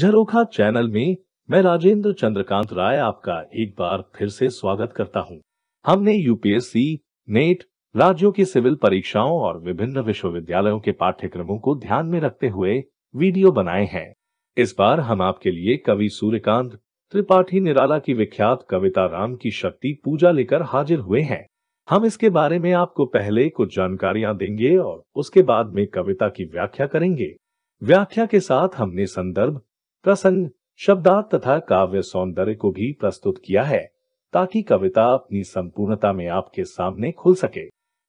झरोखा channel में मैं राजेंद्र चंद्रकांत राय आपका एक बार फिर से स्वागत करता हूं। हमने यूपीएससी नेट राज्यों की सिविल परीक्षाओं और विभिन्न विश्वविद्यालयों के पाठ्यक्रमों को ध्यान में रखते हुए वीडियो बनाए हैं इस बार हम आपके लिए कवि सूर्यकांत त्रिपाठी निराला की विख्यात कविता राम की शक्ति पूजा लेकर हाजिर हुए हैं हम इसके बारे में आपको पहले कुछ जानकारियां देंगे और उसके बाद में कविता की व्याख्या करेंगे व्याख्या के साथ हमने संदर्भ प्रसंग शब्दार्थ तथा काव्य सौंदर्य को भी प्रस्तुत किया है ताकि कविता अपनी संपूर्णता में आपके सामने खुल सके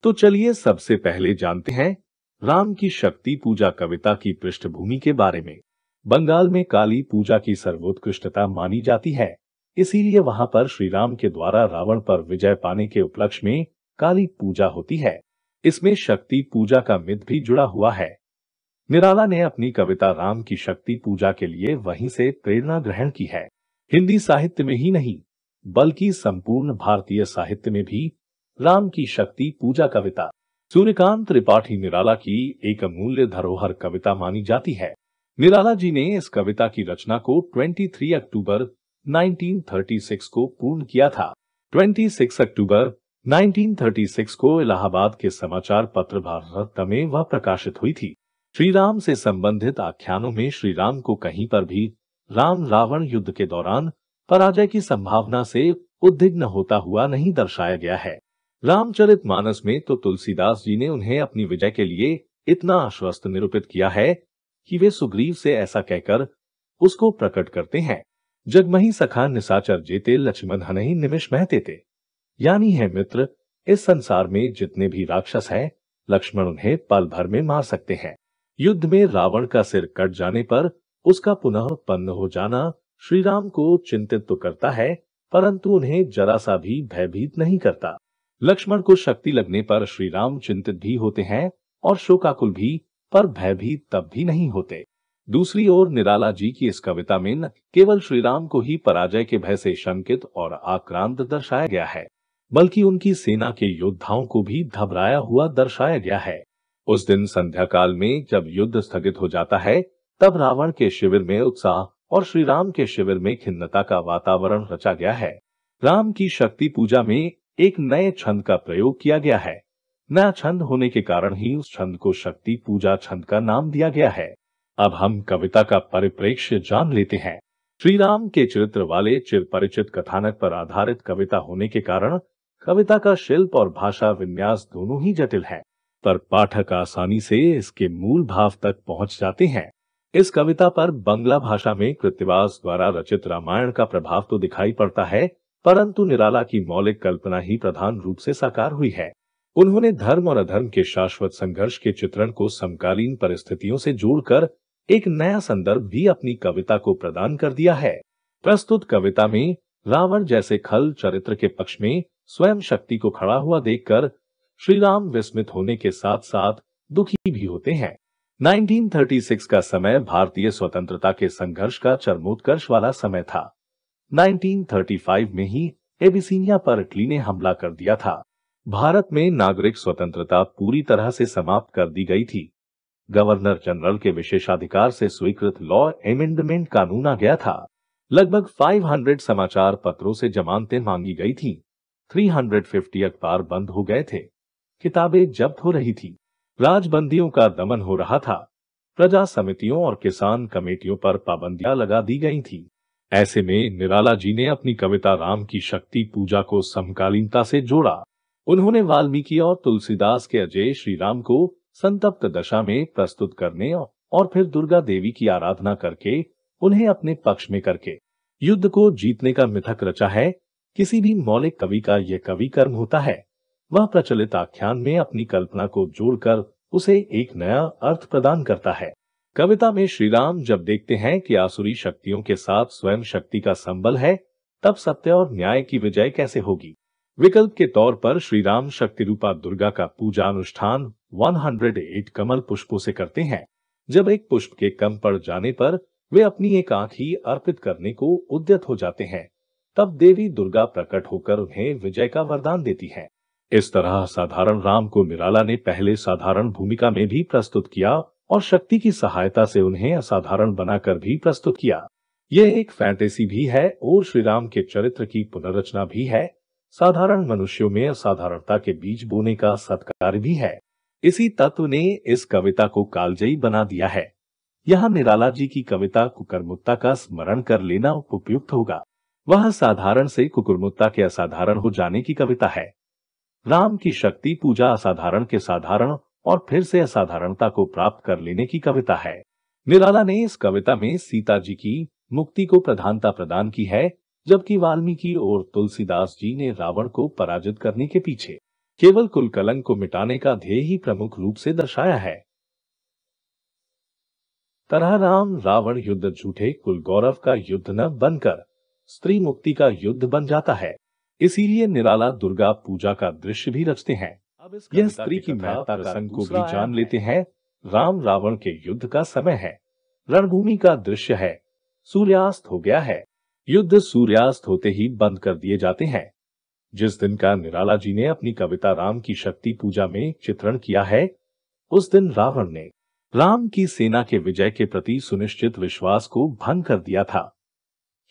तो चलिए सबसे पहले जानते हैं राम की शक्ति पूजा कविता की पृष्ठभूमि के बारे में बंगाल में काली पूजा की सर्वोत्कृष्टता मानी जाती है इसीलिए वहां पर श्री राम के द्वारा रावण पर विजय पाने के उपलक्ष्य में काली पूजा होती है इसमें शक्ति पूजा का मित भी जुड़ा हुआ है निराला ने अपनी कविता राम की शक्ति पूजा के लिए वहीं से प्रेरणा ग्रहण की है हिंदी साहित्य में ही नहीं बल्कि संपूर्ण भारतीय साहित्य में भी राम की शक्ति पूजा कविता सूर्यकांत त्रिपाठी निराला की एक अमूल्य धरोहर कविता मानी जाती है निराला जी ने इस कविता की रचना को 23 अक्टूबर 1936 को पूर्ण किया था 26 अक्टूबर 1936 को इलाहाबाद के समाचार पत्र भारत में वह प्रकाशित हुई थी श्री राम से संबंधित आख्यानों में श्री राम को कहीं पर भी राम रावण युद्ध के दौरान पराजय की संभावना से उद्विग्न होता हुआ नहीं दर्शाया गया है रामचरित मानस में तो तुलसीदास जी ने उन्हें अपनी विजय के लिए इतना आश्वस्त निरूपित किया है कि वे सुग्रीव से ऐसा कहकर उसको प्रकट करते हैं जगमही सखा निशाचर जेते लक्ष्मण हनही निमिष महते थे यानी है मित्र इस संसार में जितने भी राक्षस हैं लक्ष्मण उन्हें पल भर में मार सकते हैं युद्ध में रावण का सिर कट जाने पर उसका पुनः उत्पन्न हो जाना श्री राम को चिंतित तो करता है परंतु उन्हें जरा सा भी भयभीत नहीं करता लक्ष्मण को शक्ति लगने पर श्री राम चिंतित भी होते हैं और शोकाकुल भी पर भयभीत तब भी नहीं होते दूसरी ओर निराला जी की इस कविता में न केवल श्री राम को ही पराजय के भय से शंकित और आक्रांत दर्शाया गया है बल्कि उनकी सेना के योद्धाओं को भी घबराया हुआ दर्शाया गया है उस दिन संध्या काल में जब युद्ध स्थगित हो जाता है तब रावण के शिविर में उत्साह और श्री राम के शिविर में खिन्नता का वातावरण रचा गया है राम की शक्ति पूजा में एक नए छंद का प्रयोग किया गया है नया छंद होने के कारण ही उस छंद को शक्ति पूजा छंद का नाम दिया गया है अब हम कविता का परिप्रेक्ष्य जान लेते हैं श्री राम के चरित्र वाले चिर परिचित कथानक पर आधारित कविता होने के कारण कविता का शिल्प और भाषा विन्यास दोनों ही जटिल है पर पाठक आसानी से इसके मूल भाव तक पहुंच जाते हैं इस कविता पर बंगला भाषा में कृतिवास द्वारा रचित रामायण का प्रभाव तो दिखाई पड़ता है परंतु निराला की मौलिक कल्पना ही प्रधान रूप से साकार हुई है उन्होंने धर्म और अधर्म के शाश्वत संघर्ष के चित्रण को समकालीन परिस्थितियों से जोड़कर एक नया संदर्भ भी अपनी कविता को प्रदान कर दिया है प्रस्तुत कविता में रावण जैसे खल चरित्र के पक्ष में स्वयं शक्ति को खड़ा हुआ देखकर श्री राम विस्मित होने के साथ साथ दुखी भी होते हैं 1936 का समय भारतीय स्वतंत्रता के संघर्ष का चरमोत्कर्ष वाला समय था 1935 में ही एबिसिनिया पर इटली ने हमला कर दिया था भारत में नागरिक स्वतंत्रता पूरी तरह से समाप्त कर दी गई थी गवर्नर जनरल के विशेषाधिकार से स्वीकृत लॉ एमेंडमेंट कानून आ गया था लगभग 500 समाचार पत्रों से जमानतें मांगी गई थी 350 अखबार बंद हो गए थे किताबें जब्त हो रही थी राजबंदियों का दमन हो रहा था प्रजा समितियों और किसान कमेटियों पर पाबंदियां लगा दी गई थी ऐसे में निराला जी ने अपनी कविता राम की शक्ति पूजा को समकालीनता से जोड़ा उन्होंने वाल्मीकि और तुलसीदास के अजय श्री राम को संतप्त दशा में प्रस्तुत करने और फिर दुर्गा देवी की आराधना करके उन्हें अपने पक्ष में करके युद्ध को जीतने का मिथक रचा है किसी भी मौलिक कवि का यह कवि कर्म होता है वह प्रचलित आख्यान में अपनी कल्पना को जोड़कर उसे एक नया अर्थ प्रदान करता है कविता में श्रीराम जब देखते हैं कि आसुरी शक्तियों के साथ स्वयं शक्ति का संबल है तब सत्य और न्याय की विजय कैसे होगी विकल्प के तौर पर श्रीराम शक्ति रूपा दुर्गा का पूजा अनुष्ठान 108 कमल पुष्पों से करते हैं जब एक पुष्प के कम पड़ जाने पर वे अपनी एक आंख ही अर्पित करने को उद्यत हो जाते हैं तब देवी दुर्गा प्रकट होकर उन्हें विजय का वरदान देती है इस तरह साधारण राम को निराला ने पहले साधारण भूमिका में भी प्रस्तुत किया और शक्ति की सहायता से उन्हें असाधारण बनाकर भी प्रस्तुत किया यह एक फैंटेसी भी है और श्री राम के चरित्र की पुनर्रचना भी है साधारण मनुष्यों में असाधारणता के बीज बोने का सत्कार भी है इसी तत्व ने इस कविता को कालजयी बना दिया है यहाँ निराला जी की कविता कुकर्मुत्ता का स्मरण कर लेना उपयुक्त होगा वह साधारण से कुकुरमुत्ता के असाधारण हो जाने की कविता है राम की शक्ति पूजा असाधारण के साधारण और फिर से असाधारणता को प्राप्त कर लेने की कविता है निराला ने इस कविता में सीता जी की मुक्ति को प्रधानता प्रदान की है जबकि वाल्मीकि और तुलसीदास जी ने रावण को पराजित करने के पीछे केवल कुल कलंक को मिटाने का ध्येय ही प्रमुख रूप से दर्शाया है तरह राम रावण युद्ध झूठे कुल गौरव का युद्ध न बनकर स्त्री मुक्ति का युद्ध बन जाता है इसीलिए निराला दुर्गा पूजा का दृश्य भी रचते हैं यह स्त्री की महत्ता प्रसंग को भी जान लेते हैं राम रावण के युद्ध का समय है रणभूमि का दृश्य है सूर्यास्त हो गया है युद्ध सूर्यास्त होते ही बंद कर दिए जाते हैं जिस दिन का निराला जी ने अपनी कविता राम की शक्ति पूजा में चित्रण किया है उस दिन रावण ने राम की सेना के विजय के प्रति सुनिश्चित विश्वास को भंग कर दिया था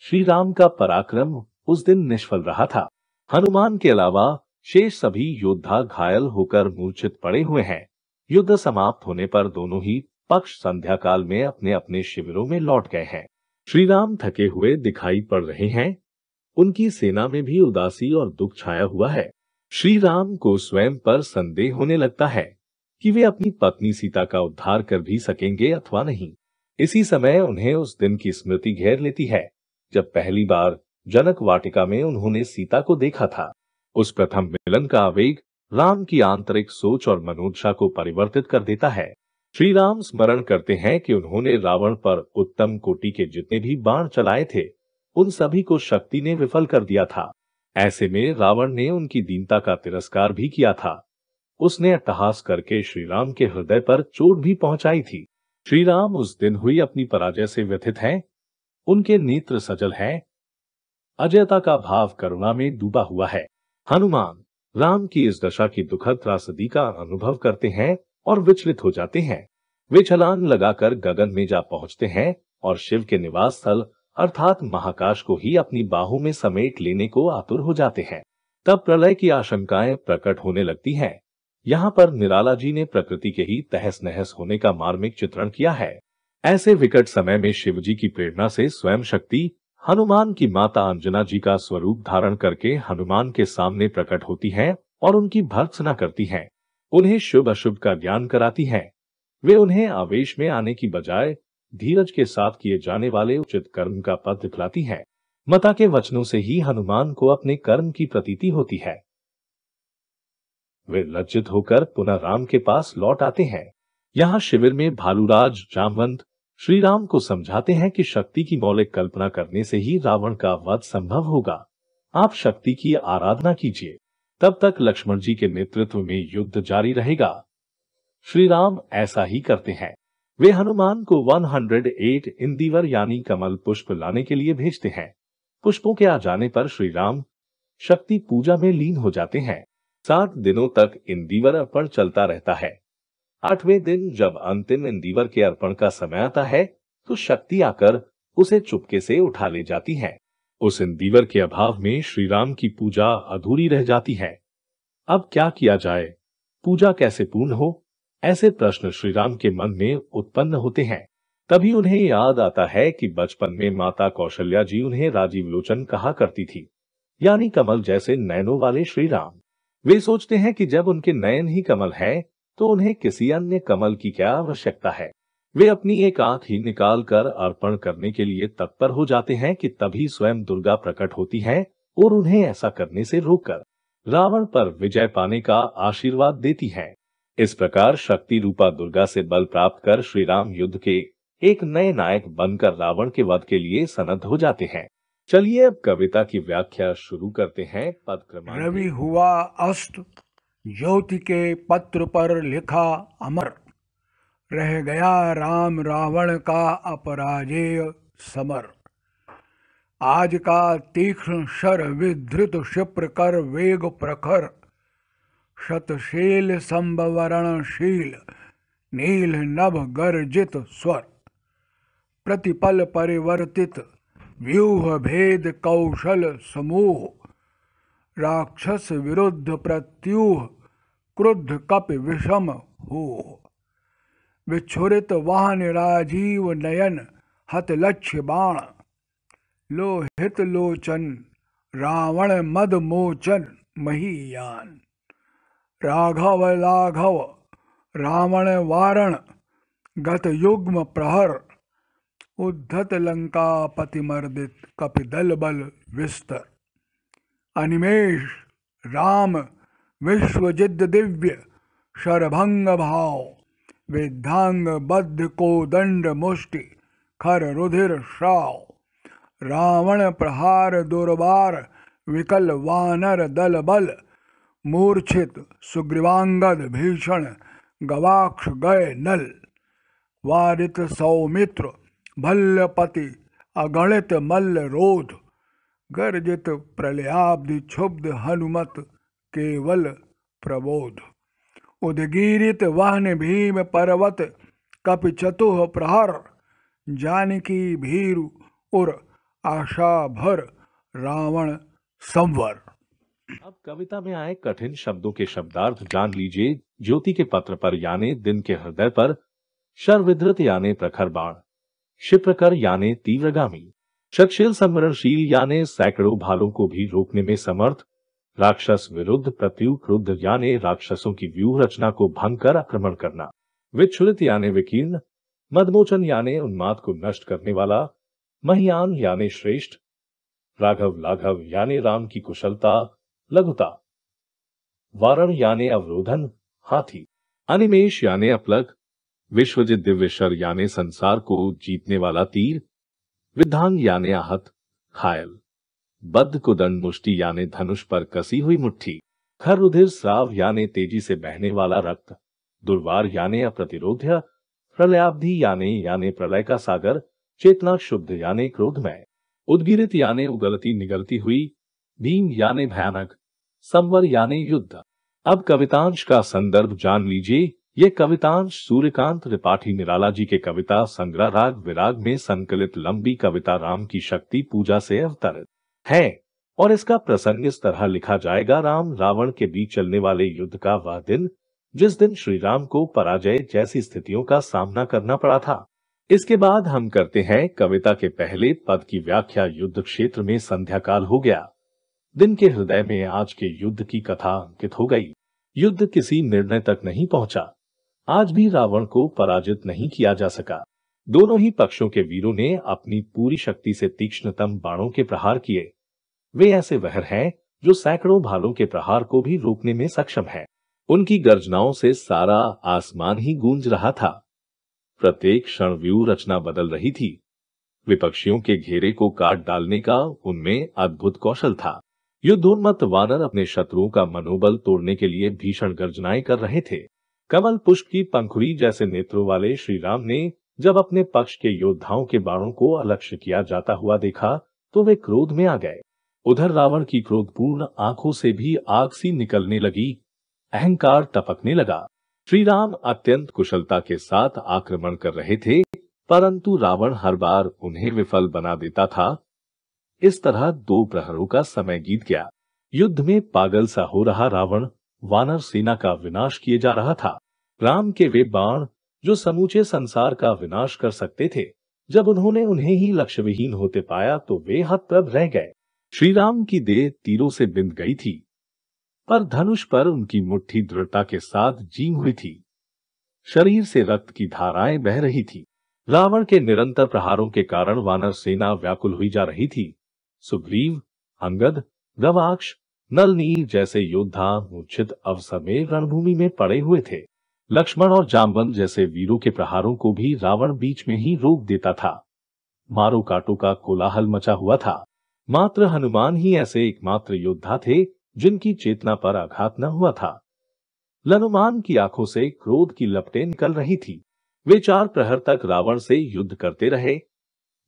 श्री राम का पराक्रम उस दिन निष्फल रहा था हनुमान के अलावा शेष सभी योद्धा घायल होकर मूर्छित पड़े हुए हैं युद्ध समाप्त होने पर दोनों ही पक्ष संध्या काल में अपने अपने शिविरों में लौट गए हैं श्री राम थके हुए दिखाई पड़ रहे हैं उनकी सेना में भी उदासी और दुख छाया हुआ है श्री राम को स्वयं पर संदेह होने लगता है कि वे अपनी पत्नी सीता का उद्धार कर भी सकेंगे अथवा नहीं इसी समय उन्हें उस दिन की स्मृति घेर लेती है जब पहली बार जनक वाटिका में उन्होंने सीता को देखा था उस प्रथम मिलन का आवेग राम की आंतरिक सोच और मनोदशा को परिवर्तित कर देता है श्री राम स्मरण करते हैं कि उन्होंने रावण पर उत्तम कोटि के जितने भी बाण चलाए थे उन सभी को शक्ति ने विफल कर दिया था ऐसे में रावण ने उनकी दीनता का तिरस्कार भी किया था उसने अट्टहास करके श्री राम के हृदय पर चोट भी पहुंचाई थी श्री राम उस दिन हुई अपनी पराजय से व्यथित हैं उनके नेत्र सजल हैं अजयता का भाव करुणा में डूबा हुआ है हनुमान राम की इस दशा की दुखद त्रासदी का अनुभव करते हैं और विचलित हो जाते हैं वे छलान लगाकर गगन में जा पहुंचते हैं और शिव के निवास स्थल अर्थात महाकाश को ही अपनी बाहों में समेट लेने को आतुर हो जाते हैं तब प्रलय की आशंकाएं प्रकट होने लगती हैं। यहाँ पर निराला जी ने प्रकृति के ही तहस नहस होने का मार्मिक चित्रण किया है ऐसे विकट समय में शिव जी की प्रेरणा से स्वयं शक्ति हनुमान की माता अंजना जी का स्वरूप धारण करके हनुमान के सामने प्रकट होती हैं और उनकी भर्त्सना करती हैं उन्हें शुभ अशुभ का ज्ञान कराती हैं वे उन्हें आवेश में आने की बजाय धीरज के साथ किए जाने वाले उचित कर्म का पद दिखलाती हैं मता के वचनों से ही हनुमान को अपने कर्म की प्रतीति होती है वे लज्जित होकर पुनः राम के पास लौट आते हैं यहाँ शिविर में भालूराज जामवंत श्री राम को समझाते हैं कि शक्ति की मौलिक कल्पना करने से ही रावण का वध संभव होगा आप शक्ति की आराधना कीजिए तब तक लक्ष्मण जी के नेतृत्व में युद्ध जारी रहेगा श्री राम ऐसा ही करते हैं वे हनुमान को 108 इंदिवर यानी कमल पुष्प लाने के लिए भेजते हैं पुष्पों के आ जाने पर श्री राम शक्ति पूजा में लीन हो जाते हैं सात दिनों तक इंदिवर अर्पण चलता रहता है आठवें दिन जब अंतिम इंदीवर के अर्पण का समय आता है तो शक्ति आकर उसे चुपके से उठा ले जाती है उस इंदीवर के अभाव में श्री राम की पूजा अधूरी रह जाती है अब क्या किया जाए पूजा कैसे पूर्ण हो ऐसे प्रश्न श्री राम के मन में उत्पन्न होते हैं तभी उन्हें याद आता है कि बचपन में माता कौशल्या जी उन्हें राजीव लोचन कहा करती थी यानी कमल जैसे नयनों वाले श्री राम वे सोचते हैं कि जब उनके नयन ही कमल है तो उन्हें किसी अन्य कमल की क्या आवश्यकता है वे अपनी एक आंख ही निकाल कर अर्पण करने के लिए तत्पर हो जाते हैं कि तभी स्वयं दुर्गा प्रकट होती हैं और उन्हें ऐसा करने से रोककर रावण पर विजय पाने का आशीर्वाद देती हैं। इस प्रकार शक्ति रूपा दुर्गा से बल प्राप्त कर श्री राम युद्ध के एक नए नायक बनकर रावण के वध के लिए सनद हो जाते हैं चलिए अब कविता की व्याख्या शुरू करते हैं पद क्रमांक रवि हुआ अस्त ज्योति के पत्र पर लिखा अमर रह गया राम रावण का अपराजेय समर आज का तीक्ष्ण शर विधृत क्षिप्र कर वेग प्रखर शतशील संभवरणशील नील नभ गर्जित स्वर प्रतिपल परिवर्तित व्यूह भेद कौशल समूह राक्षस विरुद्ध प्रत्युह क्रुद्ध कप विषम हो विच्छुरित वाहन राजीव नयन हत लक्ष्य बाण लोहित लोचन रावण मद मोचन महीयान राघव लाघव रावण वारण गत युग्म प्रहर उद्धत लंका मर्दित कपिदल बल विस्तर अनिमेश राम विश्वजिद दिव्य शरभंग भाव विद्धांग बद्ध को दंड मुष्टि खर रुधिर श्राव रावण प्रहार दुर्बार विकल वानर दल बल मूर्छित सुग्रीवांगद भीषण गवाक्ष गय नल वारित सौमित्र भल्लपति अगणित मल्ल रोध गर्जित प्रलयाब्धि क्षुब्ध हनुमत केवल प्रबोध उदगीरित वाहन भीम पर्वत कप चतुह प्रहर जानकी भीरु और आशा भर रावण संवर अब कविता में आए कठिन शब्दों के शब्दार्थ जान लीजिए ज्योति के पत्र पर यानी दिन के हृदय पर शर्विधृत यानी प्रखर बाण शिप्रकर यानी तीव्रगामी चक्षिल संवरणशील यानी सैकड़ों भालों को भी रोकने में समर्थ राक्षस विरुद्ध प्रत्युक्रुद्ध रुद्ध यानी राक्षसों की व्यूह रचना को भंग कर आक्रमण करना विचुलित यानी विकीर्ण मदमोचन यानी उन्माद को नष्ट करने वाला महियान यानी श्रेष्ठ राघव लाघव यानी राम की कुशलता लघुता वारण यानी अवरोधन हाथी अनिमेश यानी अपलक विश्वजित दिव्य शर यानी संसार को जीतने वाला तीर विधान याने आहत खायल बद्ध को दंड मुष्टि याने धनुष पर कसी हुई मुट्ठी खर रुधिर श्राव याने तेजी से बहने वाला रक्त दुर्वार याने अप्रतिरोध्य प्रलयावधि याने याने प्रलय का सागर चेतना शुद्ध याने क्रोधमय उद्गीरित याने उगलती निगलती हुई भीम याने भयानक संवर याने युद्ध अब कवितांश का संदर्भ जान लीजिए ये कवितांश सूर्यकांत त्रिपाठी निराला जी के कविता संग्रह राग विराग में संकलित लंबी कविता राम की शक्ति पूजा से अवतरित है और इसका प्रसंग इस तरह लिखा जाएगा राम रावण के बीच चलने वाले युद्ध का वह दिन जिस दिन श्री राम को पराजय जैसी स्थितियों का सामना करना पड़ा था इसके बाद हम करते हैं कविता के पहले पद की व्याख्या युद्ध क्षेत्र में संध्या काल हो गया दिन के हृदय में आज के युद्ध की कथा अंकित हो गई युद्ध किसी निर्णय तक नहीं पहुंचा आज भी रावण को पराजित नहीं किया जा सका दोनों ही पक्षों के वीरों ने अपनी पूरी शक्ति से तीक्ष्णतम बाणों के प्रहार किए वे ऐसे वहर हैं जो सैकड़ों भालों के प्रहार को भी रोकने में सक्षम है उनकी गर्जनाओं से सारा आसमान ही गूंज रहा था प्रत्येक क्षण व्यू रचना बदल रही थी विपक्षियों के घेरे को काट डालने का उनमें अद्भुत कौशल था युद्धोन्मत वानर अपने शत्रुओं का मनोबल तोड़ने के लिए भीषण गर्जनाएं कर रहे थे कमल पुष्प की पंखुड़ी जैसे नेत्रों वाले श्री राम ने जब अपने पक्ष के योद्धाओं के बाणों को अलक्ष्य किया जाता हुआ देखा तो वे क्रोध में आ गए उधर रावण की क्रोधपूर्ण आंखों से भी आग सी निकलने लगी अहंकार टपकने लगा श्री राम अत्यंत कुशलता के साथ आक्रमण कर रहे थे परंतु रावण हर बार उन्हें विफल बना देता था इस तरह दो प्रहरों का समय गीत गया युद्ध में पागल सा हो रहा रावण वानर सेना का विनाश किए जा रहा था राम के वे बाण जो समूचे संसार का विनाश कर सकते थे जब उन्होंने उन्हें ही लक्ष्यविहीन होते पाया तो वे हतप्रभ रह गए श्री राम की देह तीरों से बिंद गई थी पर धनुष पर उनकी मुट्ठी दृढ़ता के साथ जी हुई थी शरीर से रक्त की धाराएं बह रही थी रावण के निरंतर प्रहारों के कारण वानर सेना व्याकुल हुई जा रही थी सुग्रीव अंगद गवाक्ष नलनी जैसे योद्धा मूर्छित अवसर में रणभूमि में पड़े हुए थे लक्ष्मण और जामवंत जैसे वीरों के प्रहारों को भी रावण बीच में ही रोक देता था मारो काटो का कोलाहल मचा हुआ था मात्र हनुमान ही ऐसे एकमात्र योद्धा थे जिनकी चेतना पर आघात न हुआ था लनुमान की आंखों से क्रोध की लपटें निकल रही थी वे चार प्रहर तक रावण से युद्ध करते रहे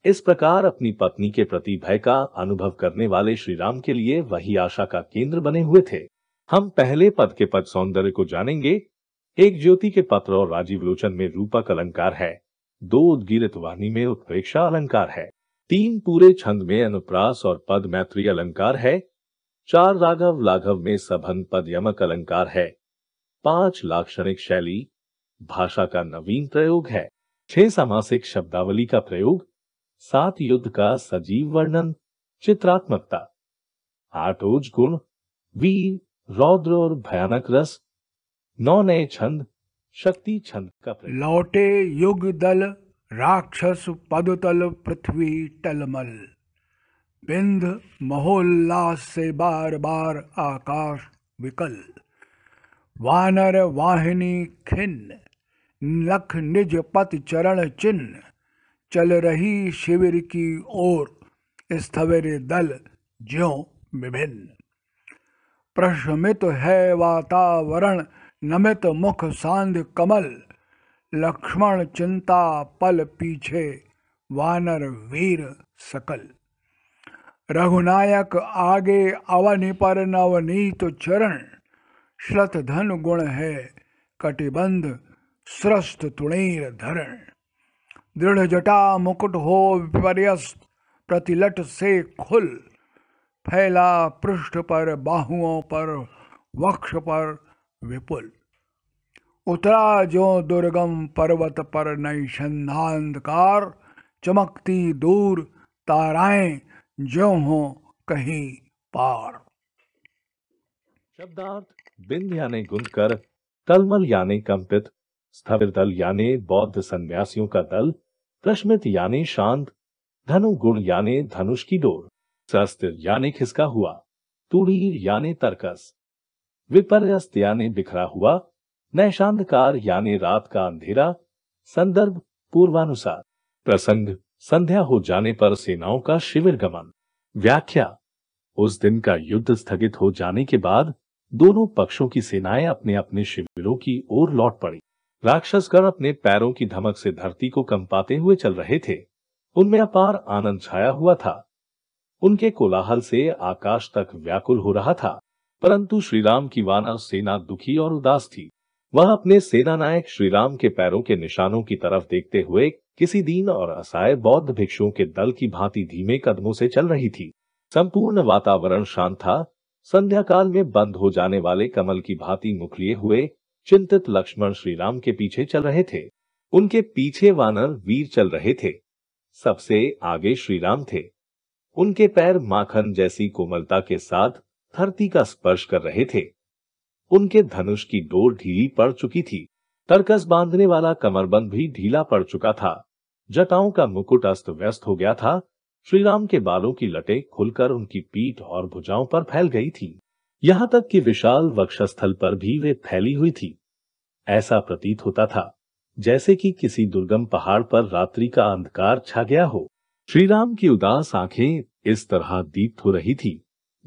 इस प्रकार अपनी पत्नी के प्रति भय का अनुभव करने वाले श्री राम के लिए वही आशा का केंद्र बने हुए थे हम पहले पद के पद सौंदर्य को जानेंगे एक ज्योति के पत्र और राजीव लोचन में रूपक अलंकार है दो उद्गीरित वाणी में उत्प्रेक्षा अलंकार है तीन पूरे छंद में अनुप्रास और पद मैत्री अलंकार है चार राघव लाघव में सभन पद यमक अलंकार है पांच लाक्षणिक शैली भाषा का नवीन प्रयोग है छह सामासिक शब्दावली का प्रयोग सात युद्ध का सजीव वर्णन चित्रात्मकता आठोज गुण वीर रौद्र और भयानक रस नौ नए छंद शक्ति छंद का लौटे युग दल राक्षस पदतल पृथ्वी टलमल बिंद महोल्लास से बार बार आकाश विकल वानर वाहिनी खिन्न लख निज पत चरण चिन्ह चल रही शिविर की ओर स्थविर दल ज्यो विभिन्न प्रशमित है वातावरण नमित मुख सांध कमल लक्ष्मण चिंता पल पीछे वानर वीर सकल रघुनायक आगे अवनि पर नवनीत चरण श्रत धन गुण है कटिबंध स्रस्त तुणीर धरण दृढ़ जटा मुकुट हो विपर्यस्त प्रतिलट से खुल फैला पृष्ठ पर बाहुओं पर वक्ष पर विपुल उतरा जो दुर्गम पर्वत पर नैषंधांधकार चमकती दूर ताराएं जो हो कहीं पार शब्दार्थ बिंद यानी कर तलमल यानी कंपित स्थविर दल यानी बौद्ध सन्यासियों का दल प्रश्मित यानी शांत धनु गुण यानी धनुष की डोर शस्त्र यानी खिसका हुआ तुड़ी यानी तर्कस विपर्यस्त यानी बिखरा हुआ नैशांधकार यानी रात का अंधेरा संदर्भ पूर्वानुसार प्रसंग संध्या हो जाने पर सेनाओं का शिविर गमन व्याख्या उस दिन का युद्ध स्थगित हो जाने के बाद दोनों पक्षों की सेनाएं अपने अपने शिविरों की ओर लौट पड़ी राक्षसगण अपने पैरों की धमक से धरती को कंपाते हुए चल रहे थे उनमें अपार आनंद छाया हुआ था उनके कोलाहल से आकाश तक व्याकुल हो रहा था परंतु श्रीराम की वानर सेना दुखी और उदास थी वह अपने सेना नायक श्रीराम के पैरों के निशानों की तरफ देखते हुए किसी दीन और असहाय बौद्ध भिक्षुओं के दल की भांति धीमे कदमों से चल रही थी संपूर्ण वातावरण शांत था संध्या काल में बंद हो जाने वाले कमल की भांति मुखलिए हुए चिंतित लक्ष्मण श्री राम के पीछे चल रहे थे उनके पीछे वानर वीर चल रहे थे सबसे आगे श्री राम थे उनके पैर माखन जैसी कोमलता के साथ धरती का स्पर्श कर रहे थे उनके धनुष की डोर ढीली पड़ चुकी थी तरकस बांधने वाला कमरबंद भी ढीला पड़ चुका था जटाओं का मुकुट अस्त व्यस्त हो गया था श्रीराम के बालों की लटे खुलकर उनकी पीठ और भुजाओं पर फैल गई थी यहां तक कि विशाल वक्षस्थल पर भी वे फैली हुई थी ऐसा प्रतीत होता था जैसे कि किसी दुर्गम पहाड़ पर रात्रि का अंधकार छा गया हो श्री राम की उदास आंखें इस तरह दीप्त हो रही थी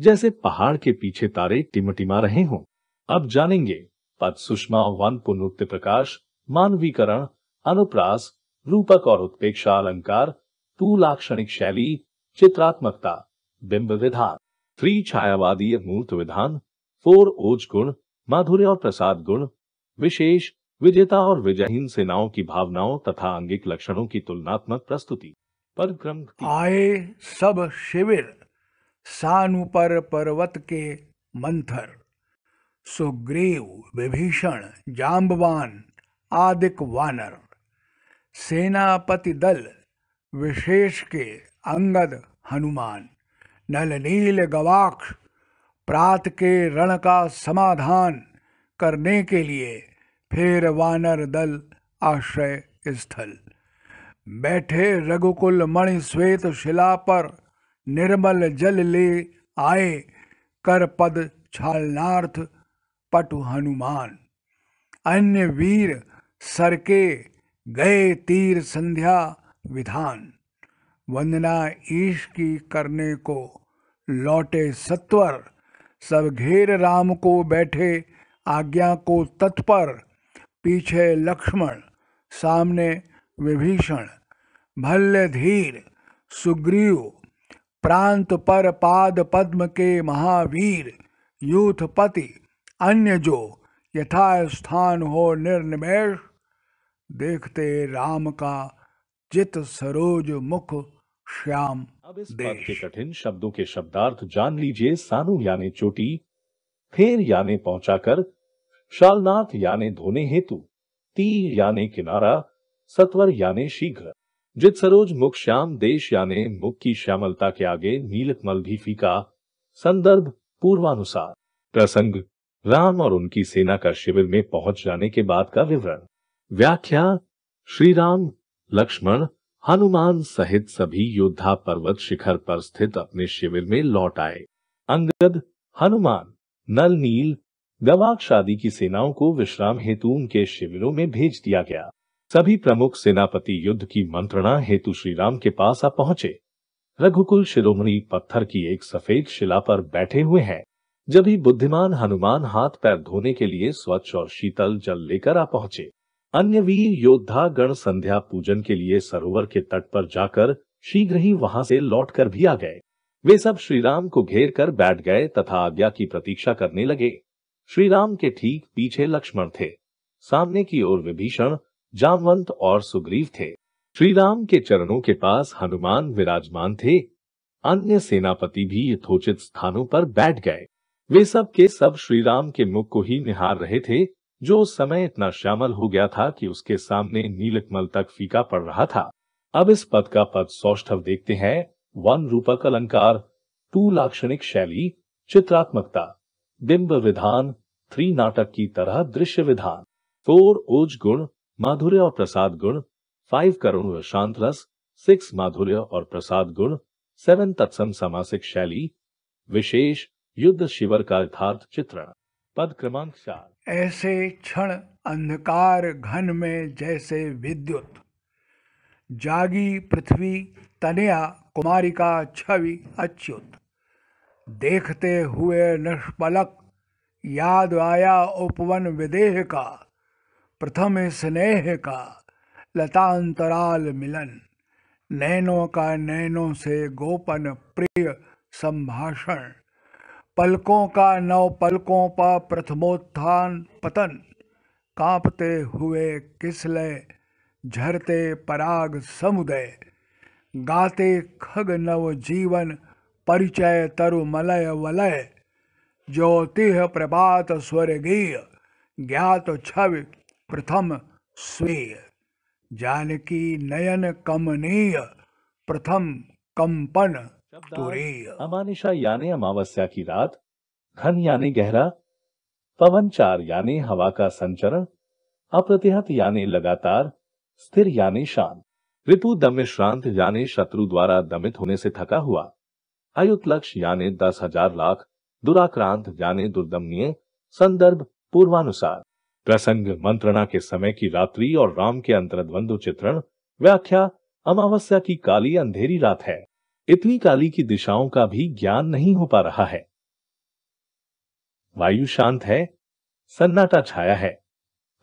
जैसे पहाड़ के पीछे तारे टिमटिमा रहे हों अब जानेंगे पद सुषमा वन पुनरुक्त प्रकाश मानवीकरण अनुप्रास रूपक और उत्पेक्षा अलंकार तूलाक्षणिक शैली चित्रात्मकता बिंब विधान थ्री छायावादीय मूर्त विधान फोर ओज गुण माधुर्य और प्रसाद गुण विशेष विजेता और विजयहीन सेनाओं की भावनाओं तथा अंगिक लक्षणों की तुलनात्मक प्रस्तुति पर क्रम आए सब शिविर पर पर्वत के मंथर सुग्रीव विभीषण जाम्बवान आदिक वानर सेनापति दल विशेष के अंगद हनुमान नल नील गवाक्ष प्रात के रण का समाधान करने के लिए फिर वानर दल आश्रय स्थल बैठे रघुकुल मणि श्वेत शिला पर निर्मल जल ले आए कर पद छालनार्थ पटु हनुमान अन्य वीर सरके गए तीर संध्या विधान वंदना ईश की करने को लौटे सत्वर सब घेर राम को बैठे आज्ञा को तत्पर पीछे लक्ष्मण सामने विभीषण भल्य धीर सुग्रीव प्रांत पर पाद पद्म के महावीर यूथपति अन्य जो यथा स्थान हो निर्निमेश देखते राम का जित सरोज मुख श्याम अब इस बात के कठिन शब्दों के शब्दार्थ जान लीजिए सानु यानी चोटी फेर यानी पहुंचाकर शालनाथ यानी धोने हेतु तीर यानी किनारा सत्वर यानी शीघ्र जित सरोज मुख श्याम देश यानी मुख की श्यामलता के आगे मल भी फीका संदर्भ पूर्वानुसार प्रसंग राम और उनकी सेना का शिविर में पहुंच जाने के बाद का विवरण व्याख्या श्री राम लक्ष्मण हनुमान सहित सभी योद्धा पर्वत शिखर पर स्थित अपने शिविर में लौट आए अंगद हनुमान नल नील गवाक्ष आदि की सेनाओं को विश्राम हेतु उनके शिविरों में भेज दिया गया सभी प्रमुख सेनापति युद्ध की मंत्रणा हेतु श्रीराम के पास आ पहुंचे रघुकुल शिरोमणि पत्थर की एक सफेद शिला पर बैठे हुए हैं जब ही बुद्धिमान हनुमान हाथ पैर धोने के लिए स्वच्छ और शीतल जल लेकर आ पहुंचे अन्य वीर योद्धा गण संध्या पूजन के लिए सरोवर के तट पर जाकर शीघ्र ही वहां से लौट कर भी आ गए वे सब श्री राम को घेर कर बैठ गए तथा आज्ञा की प्रतीक्षा करने लगे श्री राम के ठीक पीछे लक्ष्मण थे सामने की ओर विभीषण जामवंत और सुग्रीव थे श्री राम के चरणों के पास हनुमान विराजमान थे अन्य सेनापति भी यथोचित स्थानों पर बैठ गए वे सब के सब श्री राम के मुख को ही निहार रहे थे जो उस समय इतना श्यामल हो गया था कि उसके सामने नीलकमल तक फीका पड़ रहा था अब इस पद का पद सौष्ठव देखते हैं वन रूपक अलंकार टू लाक्षणिक शैली चित्रात्मकता बिंब विधान थ्री नाटक की तरह दृश्य विधान फोर ओज गुण माधुर्य और प्रसाद गुण फाइव करुण व शांत रस सिक्स माधुर्य और प्रसाद गुण सेवन तत्सम समासिक शैली विशेष युद्ध शिविर का यथार्थ चित्रण पद क्रमांक चार ऐसे क्षण अंधकार घन में जैसे विद्युत जागी पृथ्वी तनया कुमारिका छवि अच्युत देखते हुए नष्पलक याद आया उपवन विदेह का प्रथम स्नेह का लतांतराल मिलन नैनों का नैनों से गोपन प्रिय संभाषण पलकों का नव पलकों पर प्रथमोत्थान पतन कांपते हुए किसले झरते पराग समुदय गाते खग नव जीवन परिचय तरु मलय वलय ज्योति प्रभात स्वर्गीय ज्ञात छवि प्रथम स्वीय जानकी नयन कमनीय प्रथम कंपन शब्द अमानिशा यानी अमावस्या की रात घन यानी गहरा पवन चार यानी हवा का संचरण अप्रतिहत यानी लगातार स्थिर यानी शांत ऋतु श्रांत यानी शत्रु द्वारा दमित होने से थका हुआ आयुत लक्ष्य यानी दस हजार लाख दुराक्रांत यानी दुर्दमनीय संदर्भ पूर्वानुसार प्रसंग मंत्रणा के समय की रात्रि और राम के अंतर्द्वंद चित्रण व्याख्या अमावस्या की काली अंधेरी रात है इतनी काली की दिशाओं का भी ज्ञान नहीं हो पा रहा है वायु शांत है सन्नाटा छाया है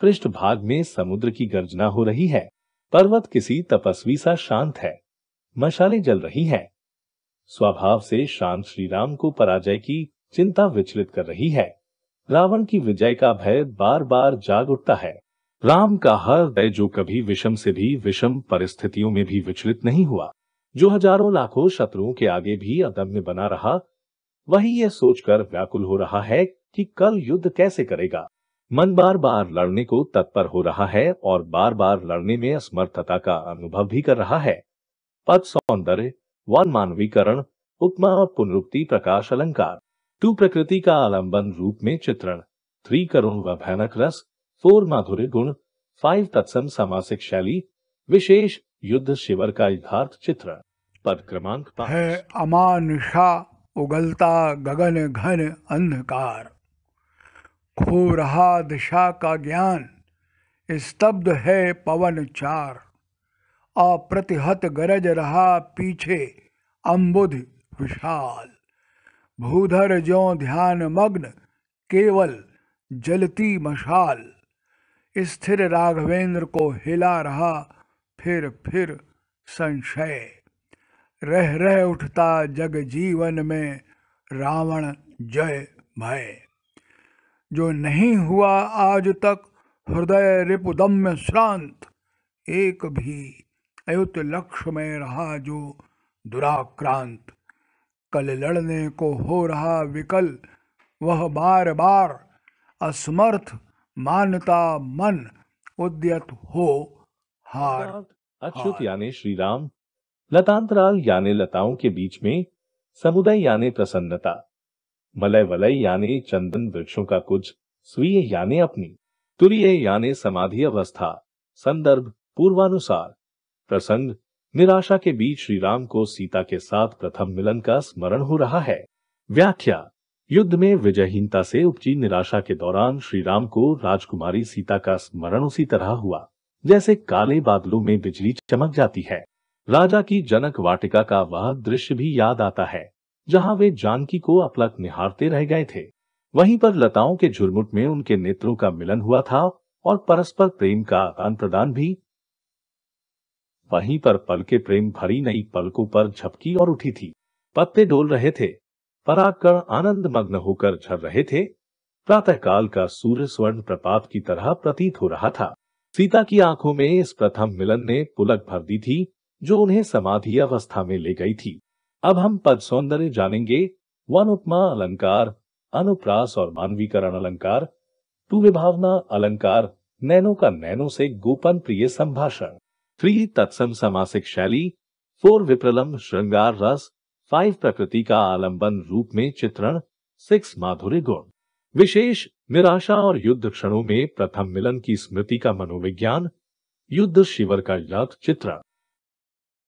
पृष्ठ भाग में समुद्र की गर्जना हो रही है पर्वत किसी तपस्वी सा शांत है मशाले जल रही हैं। स्वभाव से शाम श्री राम को पराजय की चिंता विचलित कर रही है रावण की विजय का भय बार बार जाग उठता है राम का हृदय जो कभी विषम से भी विषम परिस्थितियों में भी विचलित नहीं हुआ जो हजारों लाखों शत्रुओं के आगे भी अदम्य बना रहा वही यह सोचकर व्याकुल हो रहा है कि कल युद्ध कैसे करेगा मन बार बार लड़ने को तत्पर हो रहा है और बार बार लड़ने में असमर्थता का अनुभव भी कर रहा है पद सौंदर्य वन मानवीकरण उपमा और पुनरुक्ति प्रकाश अलंकार टू प्रकृति का आलंबन रूप में चित्रण थ्री करुण व भयानक रस फोर माधुर्य गुण फाइव तत्सम सामासिक शैली विशेष युद्ध शिविर का यथार्थ चित्र पद क्रमांक है अमानुषा उगलता गगन घन अंधकार खो रहा दिशा का ज्ञान स्तब्ध है पवन चार अप्रतिहत गरज रहा पीछे अम्बुध विशाल भूधर जो ध्यान मग्न केवल जलती मशाल स्थिर राघवेंद्र को हिला रहा फिर फिर संशय रह रह उठता जग जीवन में रावण जय भय जो नहीं हुआ आज तक हृदय रिपुदम्य श्रांत एक भी अयुत लक्ष्य में रहा जो दुराक्रांत कल लड़ने को हो रहा विकल वह बार बार असमर्थ मानता मन उद्यत हो हार अच्युत यानी श्री राम लतांतराल यानी लताओं के बीच में समुदाय यानी प्रसन्नता मलय वलय यानी चंदन वृक्षों का कुछ स्वीय यानी अपनी तुरीय यानी समाधि अवस्था संदर्भ पूर्वानुसार प्रसंग निराशा के बीच श्री राम को सीता के साथ प्रथम मिलन का स्मरण हो रहा है व्याख्या युद्ध में विजयहीनता से उपजी निराशा के दौरान श्री राम को राजकुमारी सीता का स्मरण उसी तरह हुआ जैसे काले बादलों में बिजली चमक जाती है राजा की जनक वाटिका का वह दृश्य भी याद आता है जहां वे जानकी को अपलक निहारते रह गए थे वहीं पर लताओं के झुरमुट में उनके नेत्रों का मिलन हुआ था और परस्पर प्रेम का आदान प्रदान भी वहीं पर पल के प्रेम भरी नई पलकों पर झपकी और उठी थी पत्ते डोल रहे थे परागकण आनंद मग्न होकर झर रहे थे प्रातःकाल का सूर्य स्वर्ण प्रपात की तरह प्रतीत हो रहा था सीता की आंखों में इस प्रथम मिलन ने पुलक भर दी थी जो उन्हें समाधि अवस्था में ले गई थी अब हम पद सौंदर्य जानेंगे वन उपमा अलंकार अनुप्रास और मानवीकरण अलंकार टू विभावना अलंकार नैनो का नैनो से गोपन प्रिय संभाषण थ्री तत्सम समासिक शैली फोर विप्रलम श्रृंगार रस फाइव प्रकृति का आलंबन रूप में चित्रण सिक्स माधुरी गुण विशेष निराशा और युद्ध क्षणों में प्रथम मिलन की स्मृति का मनोविज्ञान युद्ध शिविर का लक्ष्य चित्रण